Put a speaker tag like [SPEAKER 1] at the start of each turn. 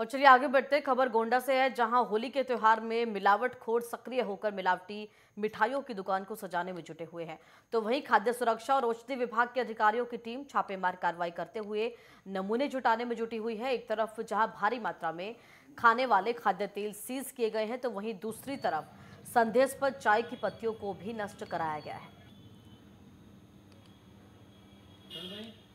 [SPEAKER 1] और चलिए आगे बढ़ते खबर गोंडा से है जहां होली के त्यौहार में खोर सक्रिय होकर मिलावटी मिठाइयों की दुकान को सजाने में जुटे हुए हैं तो वहीं खाद्य सुरक्षा और औषधि विभाग के अधिकारियों की टीम छापेमार कार्रवाई करते हुए नमूने जुटाने में जुटी हुई है एक तरफ जहां भारी मात्रा में खाने वाले खाद्य तेल सीज किए गए हैं तो वहीं दूसरी तरफ संदेश पर चाय की पत्तियों को भी नष्ट कराया गया
[SPEAKER 2] है